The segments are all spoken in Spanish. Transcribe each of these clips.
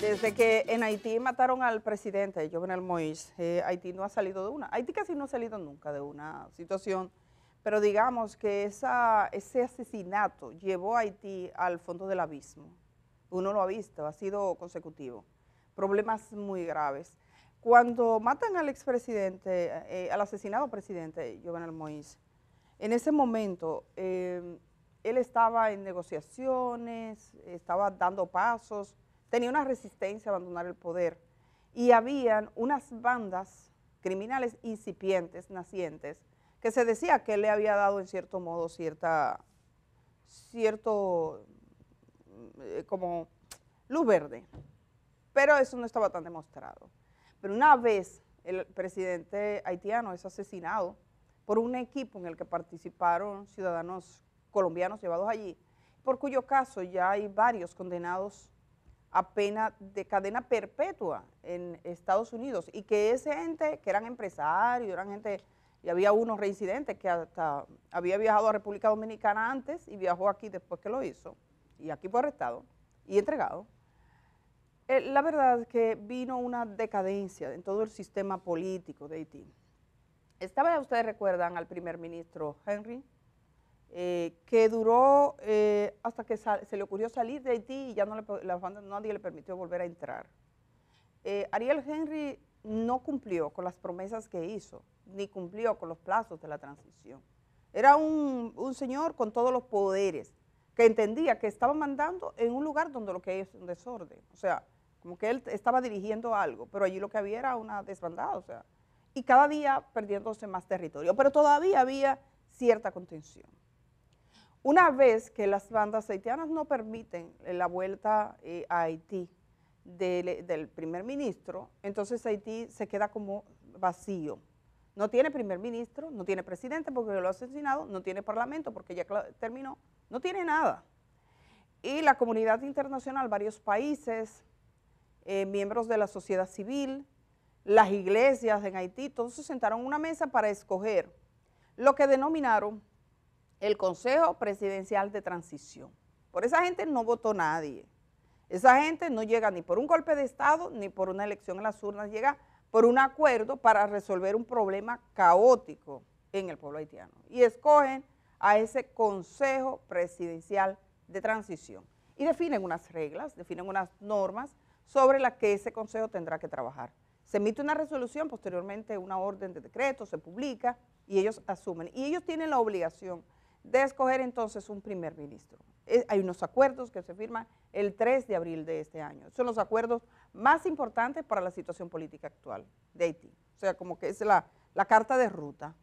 Desde que en Haití mataron al presidente Jovenel Moïse, eh, Haití no ha salido de una. Haití casi no ha salido nunca de una situación, pero digamos que ese asesinato llevó a Haití al fondo del abismo. Uno lo ha visto, ha sido consecutivo. Problemas muy graves. Cuando matan al expresidente, eh, al asesinado presidente Jovenel Moïse, en ese momento eh, él estaba en negociaciones, estaba dando pasos, tenía una resistencia a abandonar el poder y habían unas bandas criminales incipientes, nacientes, que se decía que él le había dado en cierto modo cierta, cierto, eh, como luz verde, pero eso no estaba tan demostrado. Pero una vez el presidente haitiano es asesinado por un equipo en el que participaron ciudadanos colombianos llevados allí, por cuyo caso ya hay varios condenados a pena de cadena perpetua en Estados Unidos y que ese gente, que eran empresarios, eran gente, y había unos reincidentes que hasta había viajado a República Dominicana antes y viajó aquí después que lo hizo, y aquí fue arrestado y entregado. Eh, la verdad es que vino una decadencia en todo el sistema político de Haití. Estaba, ustedes recuerdan al primer ministro Henry eh, que duró eh, hasta que se le ocurrió salir de Haití y ya no nadie le permitió volver a entrar. Eh, Ariel Henry no cumplió con las promesas que hizo, ni cumplió con los plazos de la transición. Era un, un señor con todos los poderes, que entendía que estaba mandando en un lugar donde lo que hay es un desorden. O sea, como que él estaba dirigiendo algo, pero allí lo que había era una desbandada, o sea, y cada día perdiéndose más territorio. Pero todavía había cierta contención. Una vez que las bandas haitianas no permiten la vuelta eh, a Haití eh, del, primer ministro, entonces Haití se queda como vacío. No tiene primer ministro, no tiene presidente porque lo ha asesinado, no tiene parlamento porque ya terminó, no tiene nada. Y la comunidad internacional, varios países, eh, miembros de la sociedad civil, las iglesias en Haití, todos se sentaron a una mesa para escoger lo que denominaron el Consejo Presidencial de Transición. Por esa gente no votó nadie. Esa gente no llega ni por un golpe de Estado ni por una elección en las urnas, llega por un acuerdo para resolver un problema caótico en el pueblo haitiano. Y escogen a ese Consejo Presidencial de Transición y definen unas reglas, definen unas normas sobre las que ese Consejo tendrá que trabajar. Se emite una resolución, posteriormente una orden de decreto, se publica y ellos asumen. Y ellos tienen la obligación de escoger entonces un primer ministro. Eh, hay unos acuerdos que se firman el 3 de abril de este año. Son los acuerdos más importantes para la situación política actual de Haití. O sea, como que es la, carta de ruta.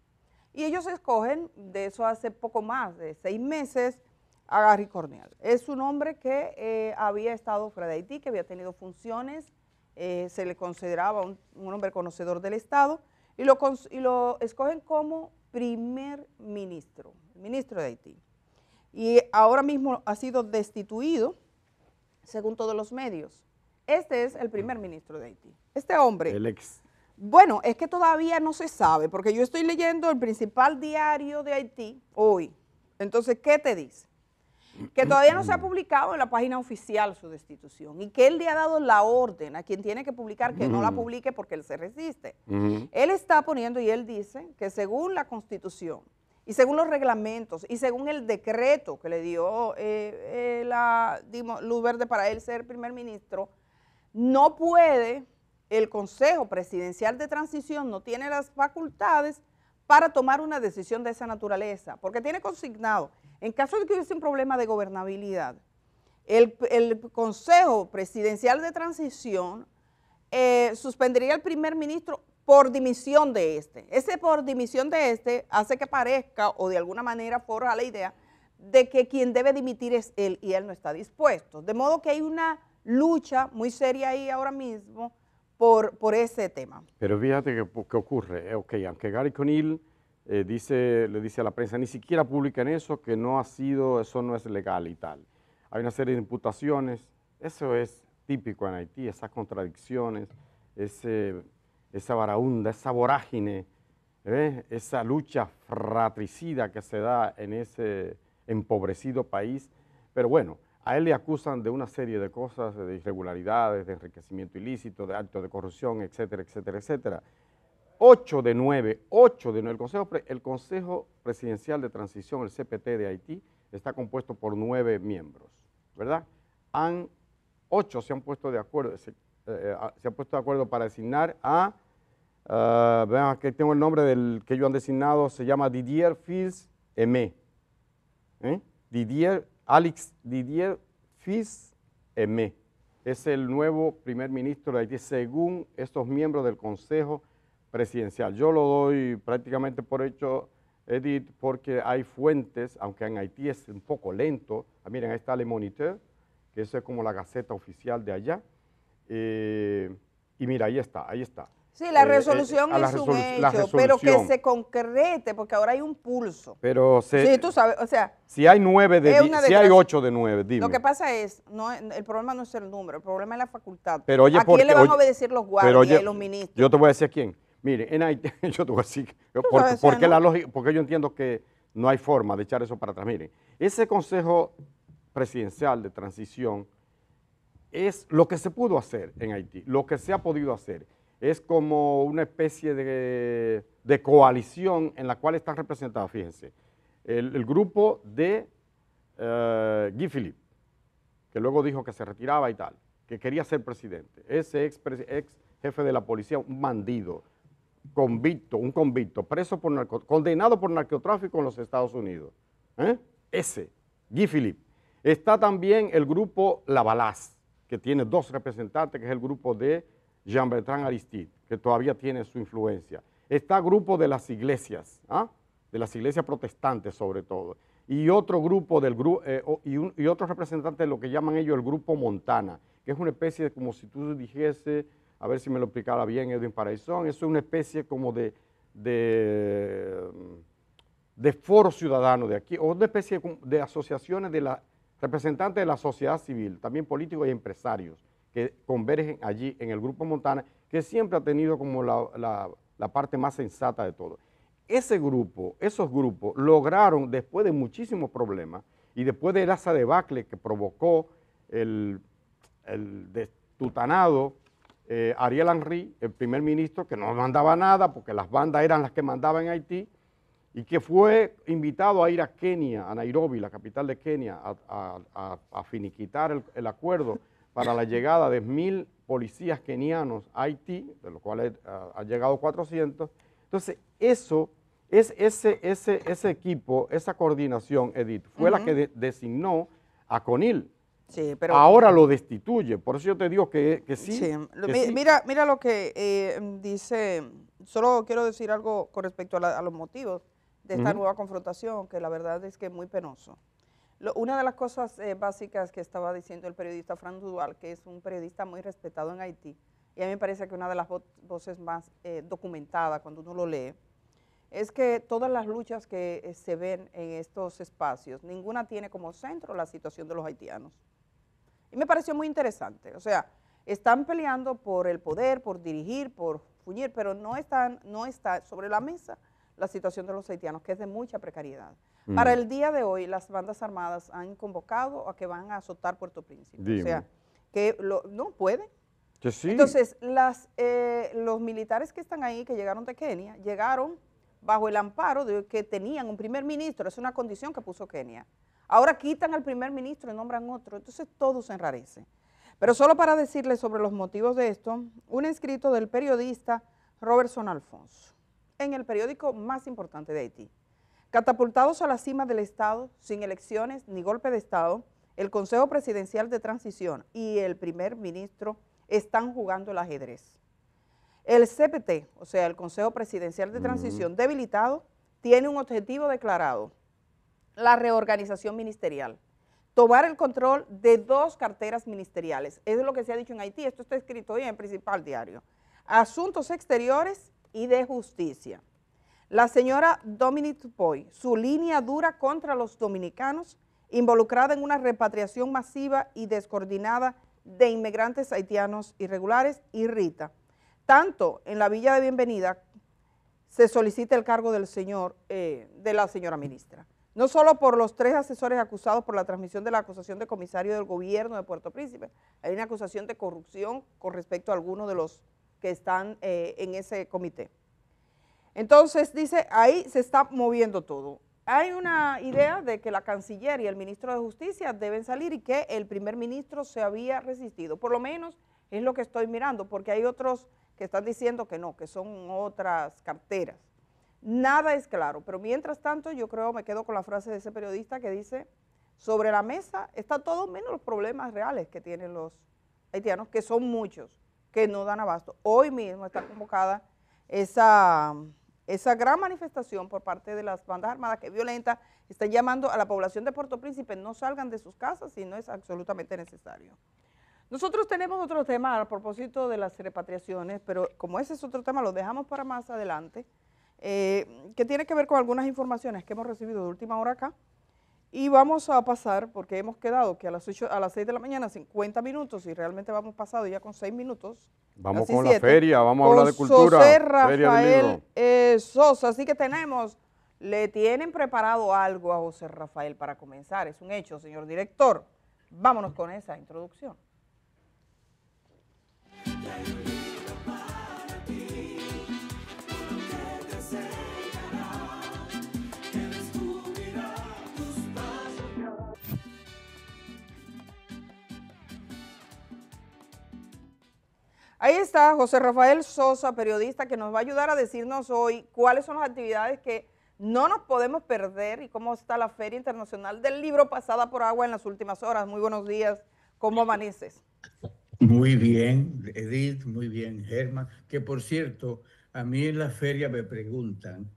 Y ellos escogen, de eso hace poco más de seis meses, a Gary Corneal. Es un hombre que eh, había estado fuera de Haití, que había tenido funciones, eh, se le consideraba un, hombre conocedor del Estado, y lo, y lo escogen como primer ministro ministro de Haití. Y ahora mismo ha sido destituido, según todos los medios. Este es el primer ministro de Haití. Este hombre... El ex. Bueno, es que todavía no se sabe, porque yo estoy leyendo el principal diario de Haití hoy. Entonces, ¿qué te dice? Que todavía no se ha publicado en la página oficial su destitución y que él le ha dado la orden a quien tiene que publicar que no la publique porque él se resiste. Él está poniendo y él dice que según la constitución, y según los reglamentos y según el decreto que le dio eh, eh, la luz verde para él ser primer ministro, no puede, el Consejo Presidencial de Transición no tiene las facultades para tomar una decisión de esa naturaleza, porque tiene consignado, en caso de que hubiese un problema de gobernabilidad, el, Consejo Presidencial de Transición eh, suspendería al primer ministro por dimisión de este. Ese por dimisión de este hace que parezca o de alguna manera forja la idea de que quien debe dimitir es él y él no está dispuesto. De modo que hay una lucha muy seria ahí ahora mismo por, por ese tema. Pero fíjate pues, qué ocurre, eh, ok, aunque Gary Conil eh, dice, le dice a la prensa, ni siquiera publican eso, que no ha sido, eso no es legal y tal. Hay una serie de imputaciones, eso es típico en Haití, esas contradicciones, ese esa varaunda, esa vorágine, ¿eh? esa lucha fratricida que se da en ese empobrecido país. Pero bueno, a él le acusan de una serie de cosas, de irregularidades, de enriquecimiento ilícito, de actos de corrupción, etcétera, etcétera, etcétera. Ocho de nueve, ocho de nueve. el Consejo, el Consejo Presidencial de Transición, el CPT de Haití, está compuesto por nueve miembros, ¿verdad? Han, ocho se han puesto de acuerdo, eh, eh, ah, se ha puesto de acuerdo para designar a, ah, vean, aquí tengo el nombre del que ellos han designado, se llama Didier Fils M. ¿eh? Didier, Alex Didier Fils M. Es el nuevo primer ministro de Haití, según estos miembros del Consejo Presidencial. Yo lo doy prácticamente por hecho, Edith, porque hay fuentes, aunque en Haití es un poco lento. Ah, miren, ahí está Le Moniteur, que eso es como la gaceta oficial de allá. Eh, y mira, ahí está, ahí está. Sí, la eh, eh, resolución es un hecho, pero que se concrete, porque ahora hay un pulso. Pero tú sabes, o sea, si hay nueve de, si hay ocho de nueve, dime. Lo que pasa es, el problema no es el número, el problema es la facultad. Pero oye, ¿a quién le van a obedecer los guardias y los ministros? Yo te voy a decir a quién. Mire, en Haití, yo te voy a decir, porque, la porque yo entiendo que no hay forma de echar eso para atrás. mire ese Consejo Presidencial de Transición es lo que se pudo hacer en Haití, lo que se ha podido hacer, es como una especie de, coalición en la cual están representados, fíjense, el, grupo de eh, Guy Philippe, que luego dijo que se retiraba y tal, que quería ser presidente, ese ex, ex jefe de la policía, un bandido, convicto, un convicto, preso por condenado por narcotráfico en los Estados Unidos, ¿eh? ese, Guy Philippe. Está también el grupo La Balaz, que tiene dos representantes, que es el grupo de Jean-Bertrand Aristide, que todavía tiene su influencia. Está grupo de las iglesias, ¿ah? de las iglesias protestantes sobre todo, y otro grupo del grupo, eh, y, y, otro representante de lo que llaman ellos el grupo Montana, que es una especie de, como si tú dijese, a ver si me lo explicara bien Edwin Paraizón, eso es una especie como de, de, de foro ciudadano de aquí, o una especie de asociaciones de la representantes de la sociedad civil, también políticos y empresarios que convergen allí en el Grupo Montana, que siempre ha tenido como la, parte más sensata de todo. Ese grupo, esos grupos lograron, después de muchísimos problemas y después de esa debacle que provocó el, destutanado eh, Ariel Henry, el primer ministro, que no mandaba nada porque las bandas eran las que mandaban en Haití, y que fue invitado a ir a Kenia, a Nairobi, la capital de Kenia, a, finiquitar el, acuerdo para la llegada de mil policías kenianos a Haití, de los cuales eh, han llegado 400. Entonces, eso, es ese, ese, ese equipo, esa coordinación, Edith, fue la que designó a CONIL. Sí, pero, Ahora lo destituye, por eso yo te digo que, que, sí, Mira, mira lo que eh, dice, solo quiero decir algo con respecto a los motivos de esta nueva confrontación, que la verdad es que es muy penoso. una de las cosas eh, básicas que estaba diciendo el periodista Fran Duval, que es un periodista muy respetado en Haití, y a mí me parece que una de las voces más eh, documentada documentadas cuando uno lo lee, es que todas las luchas que eh, se ven en estos espacios, ninguna tiene como centro la situación de los haitianos. Y me pareció muy interesante, o sea, están peleando por el poder, por dirigir, por fuñir, pero no están no está sobre la mesa la situación de los haitianos, que es de mucha precariedad. Mm. Para el día de hoy, las bandas armadas han convocado a que van a azotar Puerto Príncipe. O sea, que no pueden. sí. Entonces, eh, los militares que están ahí, que llegaron de Kenia, llegaron bajo el amparo de que tenían un primer ministro, es una condición que puso Kenia. Ahora quitan al primer ministro y nombran otro, entonces todo se enrarece. Pero solo para decirles sobre los motivos de esto, un escrito del periodista Robertson Alfonso en el periódico más importante de Haití. Catapultados a la cima del Estado, sin elecciones ni golpe de Estado, el Consejo Presidencial de Transición y el primer ministro están jugando el ajedrez. El CPT, o sea, el Consejo Presidencial de Transición, debilitado, tiene un objetivo declarado, la reorganización ministerial, tomar el control de dos carteras ministeriales. Eso es lo que se ha dicho en Haití, esto está escrito hoy en el principal diario. Asuntos exteriores y de justicia. La señora Dominique Tupoy, su línea dura contra los dominicanos, involucrada en una repatriación masiva y descoordinada de inmigrantes haitianos irregulares, irrita. Tanto en la Villa de Bienvenida se solicita el cargo del señor, eh, de la señora ministra. No solo por los tres asesores acusados por la transmisión de la acusación de comisario del gobierno de Puerto Príncipe, hay una acusación de corrupción con respecto a alguno de los que están eh, en ese comité. Entonces, dice, ahí se está moviendo todo. Hay una idea de que la canciller y el ministro de Justicia deben salir y que el primer ministro se había resistido. Por lo menos es lo que estoy mirando, porque hay otros que están diciendo que no, que son otras carteras. Nada es claro, pero mientras tanto yo creo, me quedo con la frase de ese periodista que dice, sobre la mesa está todo menos los problemas reales que tienen los haitianos, que son muchos que no dan abasto. Hoy mismo está convocada esa, esa gran manifestación por parte de las bandas armadas que es violenta, está llamando a la población de Puerto Príncipe, no salgan de sus casas si no es absolutamente necesario. Nosotros tenemos otro tema a propósito de las repatriaciones, pero como ese es otro tema, lo dejamos para más adelante, eh, que tiene que ver con algunas informaciones que hemos recibido de última hora acá. Y vamos a pasar, porque hemos quedado que a las, 8, a las 6 de la mañana, 50 minutos, y realmente vamos pasado ya con 6 minutos. Vamos con la feria, vamos a hablar de cultura. José Rafael eh, Sosa, así que tenemos, le tienen preparado algo a José Rafael para comenzar, es un hecho, señor director. Vámonos con esa introducción. Ahí está José Rafael Sosa, periodista, que nos va a ayudar a decirnos hoy cuáles son las actividades que no nos podemos perder y cómo está la Feria Internacional del Libro pasada por agua en las últimas horas. Muy buenos días, ¿cómo amaneces? Muy bien, Edith, muy bien, Germán. Que por cierto, a mí en la feria me preguntan,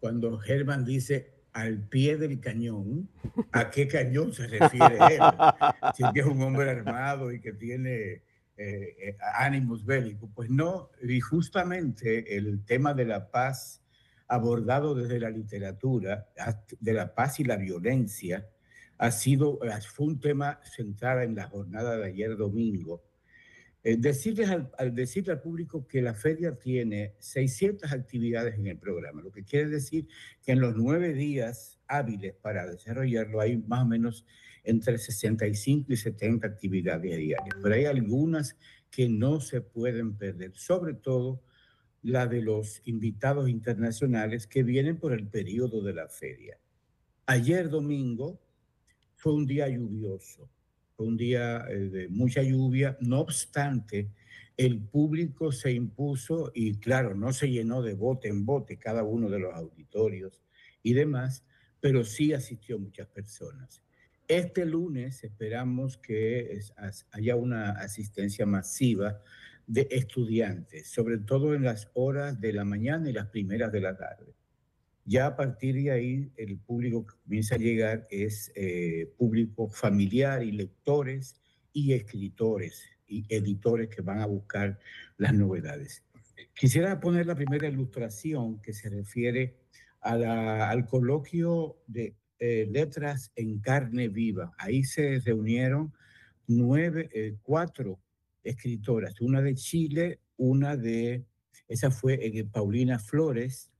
cuando Germán dice al pie del cañón, ¿a qué cañón se refiere él? si es un hombre armado y que tiene eh, eh, ánimos bélicos. Pues no, y justamente el tema de la paz abordado desde la literatura, de la paz y la violencia, ha sido, eh, fue un tema central en la jornada de ayer domingo. decirles al, al, decirle al público que la feria tiene 600 actividades en el programa, lo que quiere decir que en los nueve días hábiles para desarrollarlo hay más o menos entre 65 y 70 actividades diarias, pero hay algunas que no se pueden perder, sobre todo la de los invitados internacionales que vienen por el periodo de la feria. Ayer domingo fue un día lluvioso, fue un día eh, de mucha lluvia, no obstante, el público se impuso y claro, no se llenó de bote en bote cada uno de los auditorios y demás, pero sí asistió muchas personas. Este lunes esperamos que haya una asistencia masiva de estudiantes, sobre todo en las horas de la mañana y las primeras de la tarde. Ya a partir de ahí, el público que comienza a llegar es eh, público familiar y lectores y escritores y editores que van a buscar las novedades. Quisiera poner la primera ilustración que se refiere a la, al coloquio de eh, letras en carne viva. Ahí se reunieron nueve, eh, cuatro escritoras, una de Chile, una de, esa fue eh, Paulina Flores,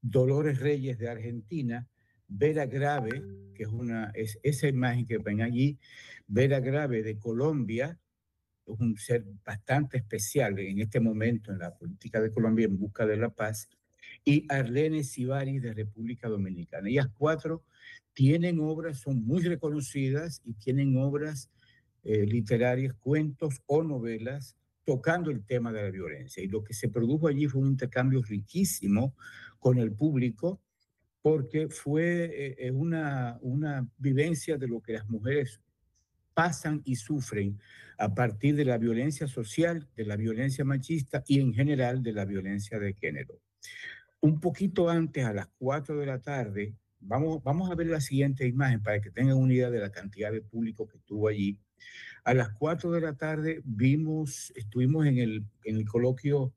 Dolores Reyes de Argentina, Vera Grave, que es una, es esa imagen que ven allí, Vera Grave de Colombia, es un ser bastante especial en este momento en la política de Colombia en busca de la paz, y Arlene Sibari de República Dominicana. Ellas cuatro tienen obras, son muy reconocidas y tienen obras eh, literarias, cuentos o novelas tocando el tema de la violencia. Y lo que se produjo allí fue un intercambio riquísimo con el público, porque fue eh, eh, una, una vivencia de lo que las mujeres pasan y sufren a partir de la violencia social, de la violencia machista y en general de la violencia de género. Un poquito antes, a las 4 de la tarde, Vamos, a ver la siguiente imagen para que tengan una idea de la cantidad de público que estuvo allí. A las 4 de la tarde vimos, estuvimos en el, en el coloquio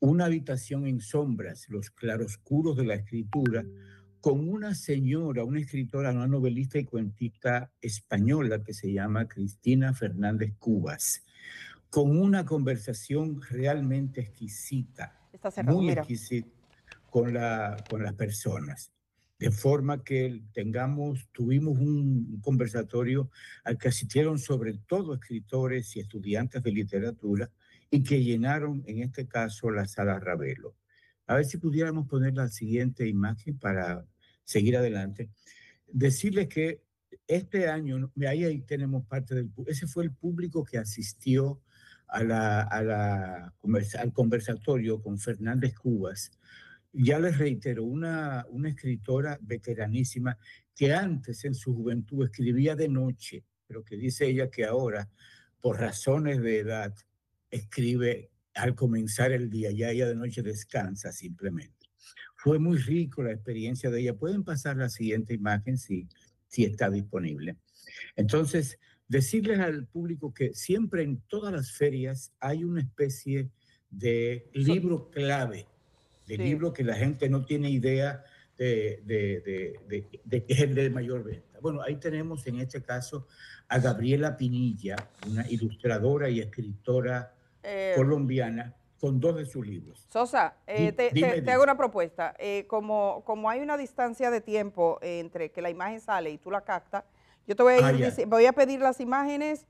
Una habitación en sombras, los claroscuros de la escritura, con una señora, una escritora, una novelista y cuentista española que se llama Cristina Fernández Cubas, con una conversación realmente exquisita. muy exquisita con, la, con las personas. De forma que tengamos, tuvimos un conversatorio al que asistieron sobre todo escritores y estudiantes de literatura y que llenaron en este caso la sala Ravelo. A ver si pudiéramos poner la siguiente imagen para seguir adelante. Decirles que este año, ahí, ahí tenemos parte del ese fue el público que asistió a a la, al conversatorio con Fernández Cubas ya les reitero, una, una escritora veteranísima que antes en su juventud escribía de noche, pero que dice ella que ahora, por razones de edad, escribe al comenzar el día, ya ella de noche descansa simplemente. Fue muy rico la experiencia de ella. Pueden pasar la siguiente imagen si, si está disponible. Entonces, decirles al público que siempre en todas las ferias hay una especie de libro clave de libros que la gente no tiene idea de, de, es el de mayor venta. Bueno, ahí tenemos en este caso a Gabriela Pinilla, una ilustradora y escritora eh, colombiana, con dos de sus libros. Sosa, eh, te, hago una propuesta. Eh, como, como hay una distancia de tiempo entre que la imagen sale y tú la captas, yo te voy ah, voy a pedir las imágenes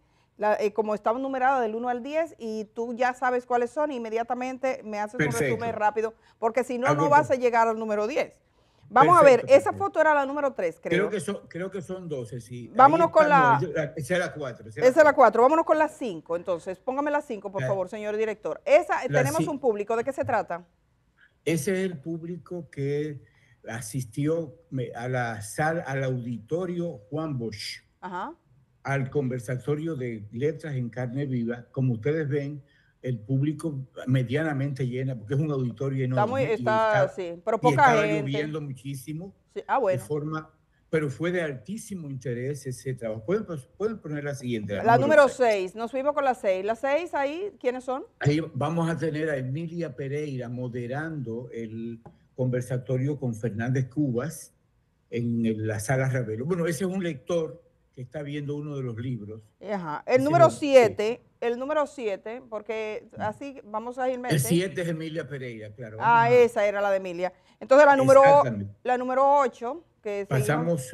eh, como estaban numeradas del 1 al 10 y tú ya sabes cuáles son, inmediatamente me haces un resumen rápido, porque si no, no vas a llegar al número 10. Vamos a ver, esa foto era la número 3, creo. Creo que son, creo que son 12, sí. Vámonos con la... Esa es la 4. Esa es la 4. Vámonos con la 5, entonces. Póngame la 5, por favor, señor director. Esa, tenemos un público. ¿De qué se trata? Ese es el público que asistió a la al auditorio Juan Bosch. Ajá al conversatorio de letras en carne viva. Como ustedes ven, el público medianamente llena, porque es un auditorio enorme. Está, muy, está, sí, pero poca y estaba lloviendo muchísimo. Sí. Ah, bueno. De forma, pero fue de altísimo interés ese trabajo. Pueden, poner la siguiente. La, número 6, nos fuimos con la 6. La 6 ahí, ¿quiénes son? Ahí vamos a tener a Emilia Pereira moderando el conversatorio con Fernández Cubas en la sala Ravelo. Bueno, ese es un lector que está viendo uno de los libros. Ajá. El número 7, el número 7, porque así vamos a ir El 7 es Emilia Pereira, claro. Ah, esa era la de Emilia. Entonces la número la número 8, que pasamos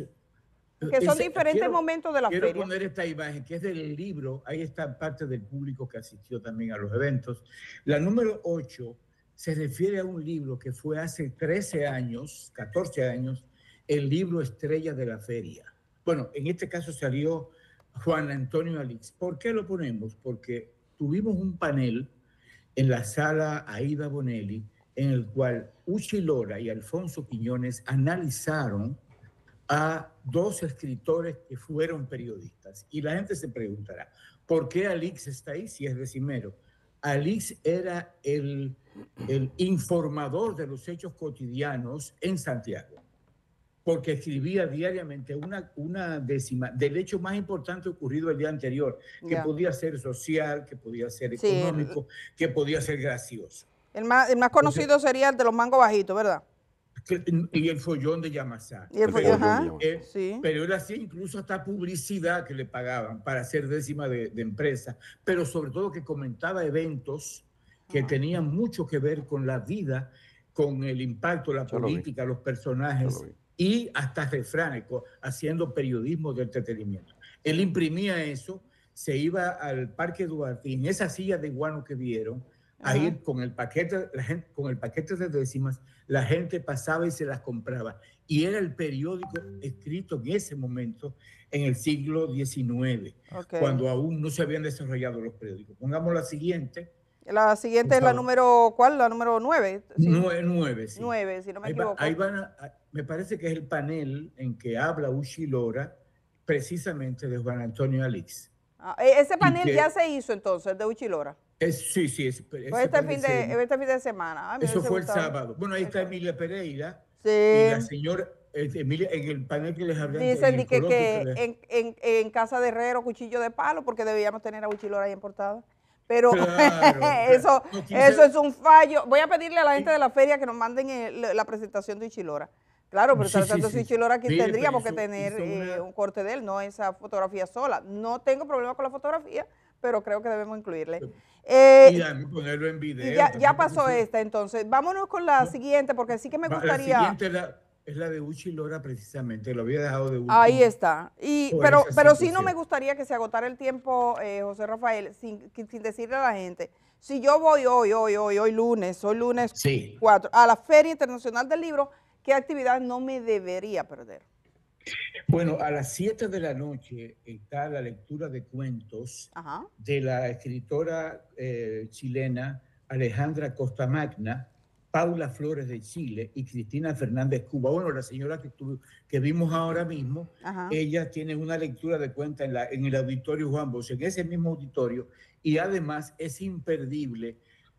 que son diferentes momentos de la feria. Quiero poner esta imagen que es del libro, ahí está parte del público que asistió también a los eventos. La número 8 se refiere a un libro que fue hace 13 años, 14 años, el libro estrella de la feria. Bueno, en este caso salió Juan Antonio Alix. ¿Por qué lo ponemos? Porque tuvimos un panel en la sala Aida Bonelli en el cual Uchi Lora y Alfonso Quiñones analizaron a dos escritores que fueron periodistas. Y la gente se preguntará, ¿por qué Alix está ahí si es Cimero. Alix era el, el informador de los hechos cotidianos en Santiago porque escribía diariamente una, una décima del hecho más importante ocurrido el día anterior, que podía ser social, que podía ser económico, que podía ser gracioso. El más, el más conocido sería el de los mangos bajitos, ¿verdad? y el follón de Yamasá. pero, sí. él hacía incluso hasta publicidad que le pagaban para hacer décima de, empresa, pero sobre todo que comentaba eventos que tenían mucho que ver con la vida, con el impacto, la política, los personajes y hasta refranes, haciendo periodismo de entretenimiento. Él imprimía eso, se iba al Parque Duarte y en esa silla de guano que vieron, ahí con el, paquete, la gente, con el paquete de décimas, la gente pasaba y se las compraba. Y era el periódico escrito en ese momento, en el siglo XIX, cuando aún no se habían desarrollado los periódicos. Pongamos la siguiente. La siguiente es la número, ¿cuál? La número nueve. Nueve, sí. Nueve, si no me equivoco. ahí van a, me parece que es el panel en que habla Uchi Lora precisamente de Juan Antonio Alix. Ah, e, ese panel ya se hizo entonces, de Uchi Lora. sí, sí. Es, pues este, fin de, este fin de semana. eso fue el sábado. Bueno, ahí está Emilia Pereira. Sí. Y la señora, este, Emilia, en el panel que les hablé. Dicen que, en, Casa de Herrero, cuchillo de palo, porque debíamos tener a Uchilora ahí en portada. Pero eso, eso es un fallo. Voy a pedirle a la gente de la feria que nos manden la presentación de Ichilora Claro, pero sí, tanto aquí tendríamos que tener eh, un corte de él, no esa fotografía sola. No tengo problema con la fotografía, pero creo que debemos incluirle. Eh, y ponerlo en video. ya, pasó esta, entonces. Vámonos con la siguiente, porque sí que me gustaría... Es la de Uchi Lora precisamente, lo había dejado de último. Ahí está. pero pero sí no me gustaría que se agotara el tiempo, eh, José Rafael, sin, decirle a la gente. Si yo voy hoy, hoy, hoy, hoy lunes, hoy lunes 4, a la Feria Internacional del Libro, ¿qué actividad no me debería perder? Bueno, a las 7 de la noche está la lectura de cuentos de la escritora eh, chilena Alejandra Costa Magna, Paula Flores de Chile y Cristina Fernández Cuba. Bueno, la señora que, que vimos ahora mismo, ella tiene una lectura de cuenta en, el auditorio Juan Bosch, en ese mismo auditorio, y además es imperdible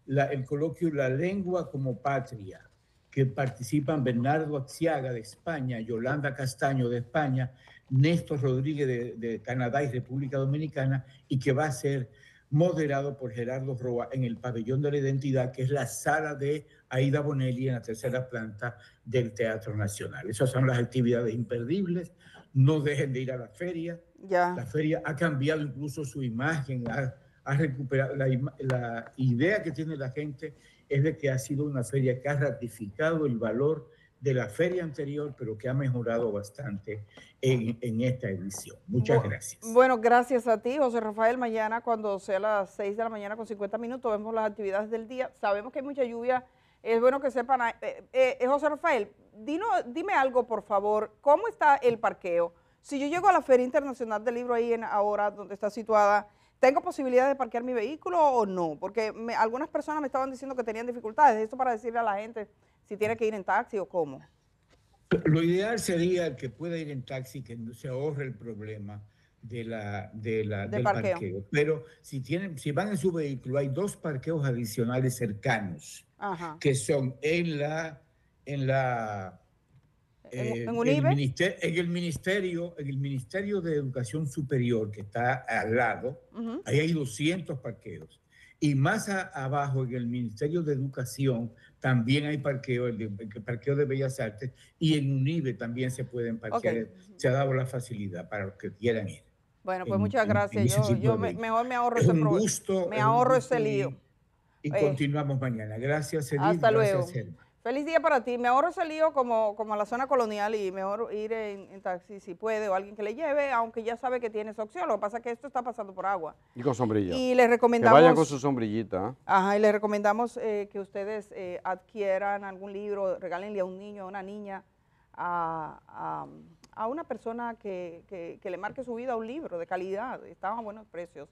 el coloquio La lengua como patria, que participan Bernardo Axiaga de España, Yolanda Castaño de España, Néstor Rodríguez de Canadá y República Dominicana, y que va a ser moderado por Gerardo Roa en el Pabellón de la Identidad, que es la sala de Aida Bonelli en la tercera planta del Teatro Nacional. Esas son las actividades imperdibles. No dejen de ir a la feria. Ya. La feria ha cambiado incluso su imagen, ha, recuperado la, la idea que tiene la gente es de que ha sido una feria que ha ratificado el valor de la feria anterior, pero que ha mejorado bastante en, en esta edición. Muchas gracias. Bueno, gracias a ti, José Rafael. Mañana, cuando sea las 6 de la mañana con 50 minutos, vemos las actividades del día. Sabemos que hay mucha lluvia. Es bueno que sepan. Eh, eh, eh José Rafael, dime algo, por favor. ¿Cómo está el parqueo? Si yo llego a la Feria Internacional del Libro ahí en ahora, donde está situada, ¿tengo posibilidad de parquear mi vehículo o no? Porque algunas personas me estaban diciendo que tenían dificultades. Esto para decirle a la gente si tiene que ir en taxi o cómo. Lo ideal sería que pueda ir en taxi, que no se ahorre el problema de la, de la del parqueo. Pero si tienen, si van en su vehículo, hay dos parqueos adicionales cercanos, que son en la, en la eh, ¿En, el ministerio, en, el ministerio, de Educación Superior, que está al lado, ahí hay 200 parqueos. Y más abajo en el Ministerio de Educación también hay parqueo, el, parqueo de Bellas Artes, y en UNIBE también se pueden parquear. Se ha dado la facilidad para los que quieran ir. Bueno, pues muchas gracias. yo, yo me, mejor me ahorro ese gusto, Me ahorro ese lío. Y, eh. continuamos mañana. Gracias, Edith. Hasta luego. Feliz día para ti. Me ahorro ese lío como, como a la zona colonial y mejor ir en, taxi si puede o alguien que le lleve, aunque ya sabe que tiene esa opción. Lo que pasa es que esto está pasando por agua. Y con sombrilla. Y les recomendamos... Que vayan con su sombrillita. Ajá, y les recomendamos eh, que ustedes eh, adquieran algún libro, regálenle a un niño, a una niña, a, a, una persona que, le marque su vida un libro de calidad. Estaban a buenos precios.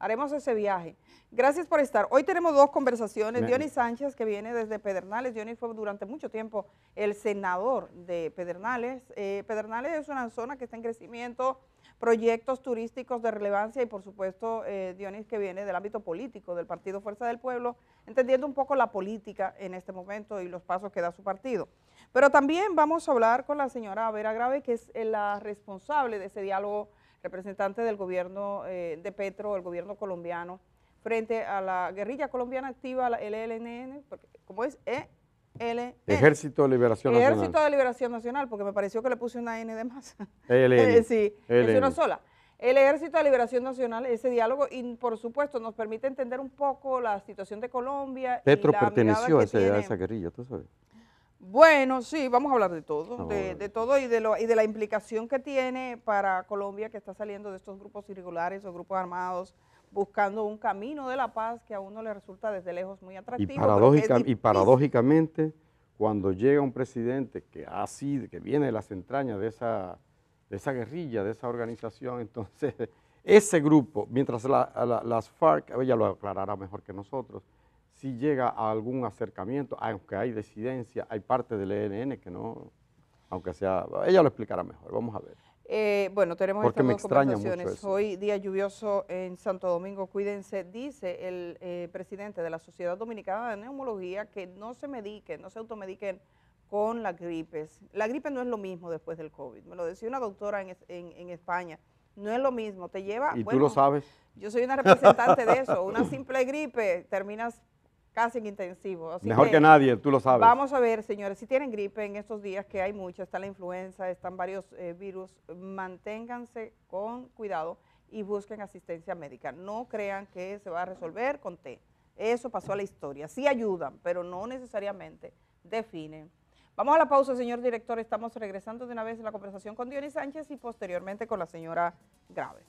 Haremos ese viaje. Gracias por estar. Hoy tenemos dos conversaciones. Dionis Sánchez, que viene desde Pedernales. Dionis fue durante mucho tiempo el senador de Pedernales. Eh, Pedernales es una zona que está en crecimiento, proyectos turísticos de relevancia y, por supuesto, eh, Dionis, que viene del ámbito político, del Partido Fuerza del Pueblo, entendiendo un poco la política en este momento y los pasos que da su partido. Pero también vamos a hablar con la señora Vera Grave, que es la responsable de ese diálogo representante del gobierno eh, de Petro, el gobierno colombiano, frente a la guerrilla colombiana activa, la ELN, porque como es ELN. Ejército de Liberación Nacional. Ejército de Liberación Nacional, porque me pareció que le puse una N de más. sí, es una sola. El Ejército de Liberación Nacional, ese diálogo, y por supuesto nos permite entender un poco la situación de Colombia. Petro perteneció a, esa guerrilla, tú sabes. Bueno, sí, vamos a hablar de todo, ah, de, todo y de, lo, y de la implicación que tiene para Colombia que está saliendo de estos grupos irregulares o grupos armados buscando un camino de la paz que a uno le resulta desde lejos muy atractivo. Y, paradójicamente, cuando llega un presidente que ha que viene de las entrañas de esa, guerrilla, de esa organización, entonces ese grupo, mientras las FARC, ella lo aclarará mejor que nosotros, si llega a algún acercamiento, aunque hay disidencia, hay parte del ENN que no, aunque sea, ella lo explicará mejor, vamos a ver. Eh, bueno, tenemos Porque estas dos conversaciones. Hoy día lluvioso en Santo Domingo, cuídense, dice el eh, presidente de la Sociedad Dominicana de Neumología que no se mediquen, no se automediquen con las gripes. La gripe no es lo mismo después del COVID, me lo decía una doctora en, en, España, no es lo mismo, te lleva... Y tú lo sabes. Yo soy una representante de eso, una simple gripe, terminas casi en intensivo. Mejor que, nadie, tú lo sabes. Vamos a ver, señores, si tienen gripe en estos días, que hay mucha, está la influenza, están varios eh, virus, manténganse con cuidado y busquen asistencia médica. No crean que se va a resolver con té. Eso pasó a la historia. Sí ayudan, pero no necesariamente definen. Vamos a la pausa, señor director. Estamos regresando de una vez en la conversación con Dionis Sánchez y posteriormente con la señora Grave.